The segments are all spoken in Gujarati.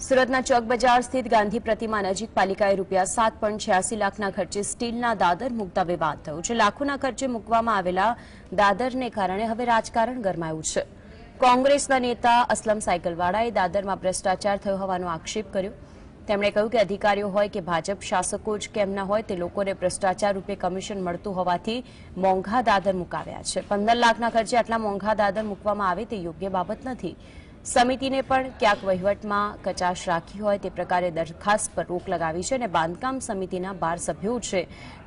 સુરતના ચોક બજાર સ્થિત ગાંધી પ્રતિમા નજીક પાલિકાએ રૂપિયા સાત પોઈન્ટ છ્યાસી લાખના ખર્ચે સ્ટીલના દાદર મૂકતા વિવાદ થયો છે લાખોના ખર્ચે મૂકવામાં આવેલા દાદરને કારણે હવે રાજકારણ ગરમાયું છે કોંગ્રેસના નેતા અસલમ સાયકલવાળાએ દાદરમાં ભ્રષ્ટાચાર થયો હોવાનો આક્ષેપ કર્યો તેમણે કહ્યું કે અધિકારીઓ હોય કે ભાજપ શાસકો જ કેમ ના હોય તે લોકોને ભ્રષ્ટાચાર રૂપે કમિશન મળતું હોવાથી મોંઘા દાદર મુકાવ્યા છે પંદર લાખના ખર્ચે આટલા મોંઘા દાદર મૂકવામાં આવે તે યોગ્ય બાબત નથી સમિતિને પણ ક્યાંક વહીવટમાં કચાશ રાખી હોય તે પ્રકારે દરખાસ્ત પર રોક લગાવી છે અને બાંધકામ સમિતિના બાર સભ્યો છે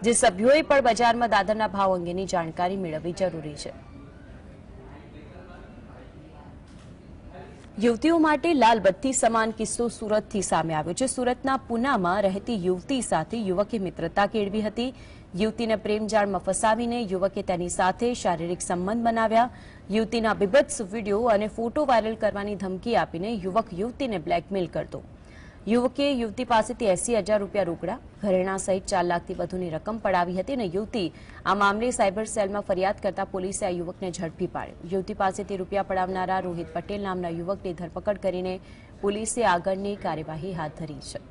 જે સભ્યોએ પણ બજારમાં દાદરના ભાવ અંગેની જાણકારી મેળવવી જરૂરી છે યુવતીઓ માટે લાલબત્તી સમાન કિસ્સો સુરતથી સામે આવ્યો છે સુરતના પુનામાં રહેતી યુવતી સાથે યુવકે મિત્રતા કેળવી હતી યુવતીને પ્રેમજાળમાં ફસાવીને યુવકે તેની સાથે શારીરિક સંબંધ બનાવ્યા યુવતીના બીભત્સ વિડીયો અને ફોટો વાયરલ કરવાની ધમકી આપીને યુવક યુવતીને બ્લેકમેલ કરતો યુવકે યુવતી પાસેથી એસી હજાર રૂપિયા રોકડા ઘરેણા સહિત ચાર લાખથી વધુની રકમ પડાવી હતી અને યુવતી આ મામલે સાયબર સેલમાં ફરિયાદ કરતા પોલીસે આ યુવકને ઝડપી પાડ્યો યુવતી પાસેથી રૂપિયા પડાવનારા રોહિત પટેલ નામના યુવકની ધરપકડ કરીને પોલીસે આગળની કાર્યવાહી હાથ ધરી છે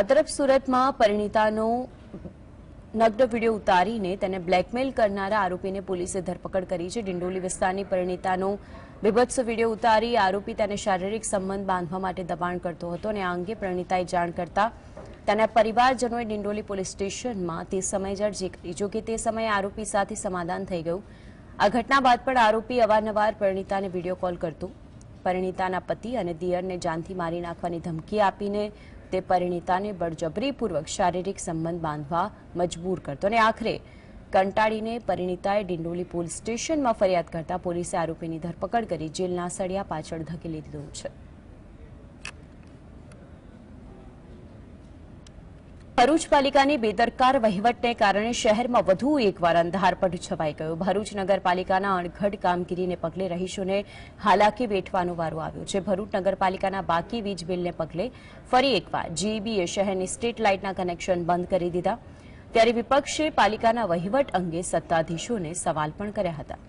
આ તરફ સુરતમાં પરિણીતાનો નગ્ન વિડીયો ઉતારીને તેને બ્લેકમેલ કરનારા આરોપીને પોલીસે ધરપકડ કરી છે ડિંડોલી વિસ્તારની પરિણીતાનો બેબત્સ વિડીયો ઉતારી આરોપી તેને શારીરિક સંબંધ બાંધવા માટે દબાણ કરતો હતો અને આ અંગે પ્રણીતાએ જાણ કરતા તેના પરિવારજનોએ ડિંડોલી પોલીસ સ્ટેશનમાં તે સમયે અરજી કરી જો કે તે સમયે આરોપી સાથે સમાધાન થઈ ગયું આ ઘટના બાદ પણ આરોપી અવારનવાર પરિણીતાને વિડીયો કોલ કરતું પરિણીતાના પતિ અને દિયરને જાનથી મારી નાખવાની ધમકી આપીને તે પરિણીતાને બળજબરીપૂર્વક શારીરિક સંબંધ બાંધવા મજબૂર કરતો અને આખરે કંટાળીને પરિણીતાએ ડિંડોલી પોલીસ સ્ટેશનમાં ફરિયાદ કરતા પોલીસે આરોપીની ધરપકડ કરી જેલના સળિયા પાછળ ધકેલી દીધો છે ભરૂચ પાલિકાની બેદરકાર વહીવટને કારણે શહેરમાં વધુ એકવાર અંધારપટ છવાઈ ગયો ભરૂચ નગરપાલિકાના અણઘડ કામગીરીને પગલે રહીશોને હાલાકી વેઠવાનો વારો આવ્યો છે ભરૂચ નગરપાલિકાના બાકી વીજ બિલને પગલે ફરી એકવાર જીબીએ શહેરની સ્ટ્રીટ લાઇટના કનેક્શન બંધ કરી દીધા ત્યારે વિપક્ષે પાલિકાના વહીવટ અંગે સત્તાધીશોને સવાલ પણ કર્યા હતા